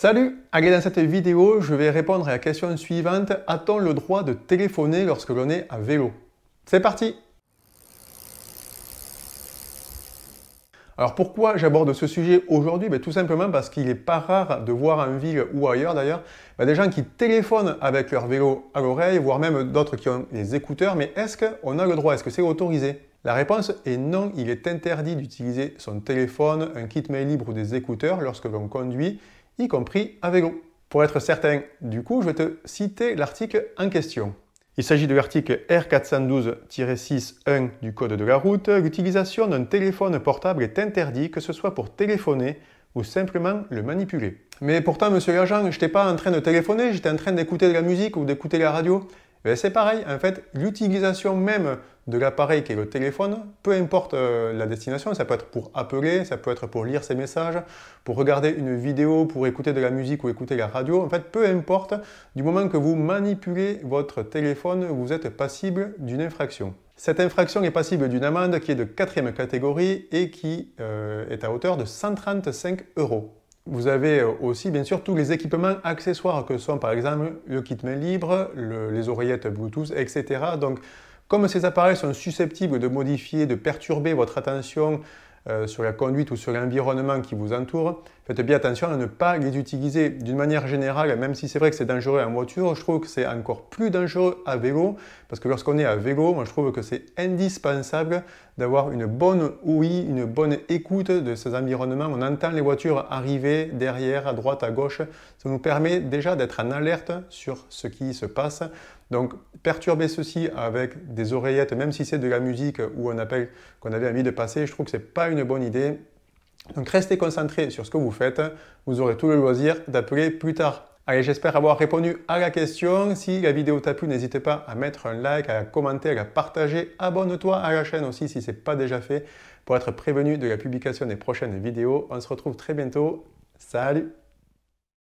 Salut Allez, dans cette vidéo, je vais répondre à la question suivante. A-t-on le droit de téléphoner lorsque l'on est à vélo C'est parti Alors pourquoi j'aborde ce sujet aujourd'hui ben, Tout simplement parce qu'il n'est pas rare de voir en ville ou ailleurs d'ailleurs ben, des gens qui téléphonent avec leur vélo à l'oreille, voire même d'autres qui ont les écouteurs. Mais est-ce qu'on a le droit Est-ce que c'est autorisé la réponse est non, il est interdit d'utiliser son téléphone, un kit mail libre ou des écouteurs lorsque l'on conduit y compris à vélo. Pour être certain, du coup, je vais te citer l'article en question. Il s'agit de l'article R412-6.1 du Code de la route. L'utilisation d'un téléphone portable est interdite, que ce soit pour téléphoner ou simplement le manipuler. Mais pourtant, monsieur l'agent, je n'étais pas en train de téléphoner, j'étais en train d'écouter de la musique ou d'écouter la radio. Ben, c'est pareil, en fait, l'utilisation même de l'appareil qui est le téléphone, peu importe euh, la destination, ça peut être pour appeler, ça peut être pour lire ses messages, pour regarder une vidéo, pour écouter de la musique ou écouter la radio, en fait, peu importe, du moment que vous manipulez votre téléphone, vous êtes passible d'une infraction. Cette infraction est passible d'une amende qui est de quatrième catégorie et qui euh, est à hauteur de 135 euros. Vous avez euh, aussi bien sûr tous les équipements accessoires que sont par exemple le kit main libre, les oreillettes Bluetooth, etc. Donc comme ces appareils sont susceptibles de modifier, de perturber votre attention euh, sur la conduite ou sur l'environnement qui vous entoure, faites bien attention à ne pas les utiliser d'une manière générale, même si c'est vrai que c'est dangereux en voiture, je trouve que c'est encore plus dangereux à vélo, parce que lorsqu'on est à vélo, moi je trouve que c'est indispensable d'avoir une bonne ouïe, une bonne écoute de ces environnements. On entend les voitures arriver derrière, à droite, à gauche. Ça nous permet déjà d'être en alerte sur ce qui se passe. Donc perturber ceci avec des oreillettes, même si c'est de la musique ou un appel qu'on avait envie de passer, je trouve que ce n'est pas une bonne idée. Donc restez concentré sur ce que vous faites, vous aurez tout le loisir d'appeler plus tard. Allez, j'espère avoir répondu à la question. Si la vidéo t'a plu, n'hésite pas à mettre un like, à la commenter, à la partager. Abonne-toi à la chaîne aussi si ce n'est pas déjà fait pour être prévenu de la publication des prochaines vidéos. On se retrouve très bientôt. Salut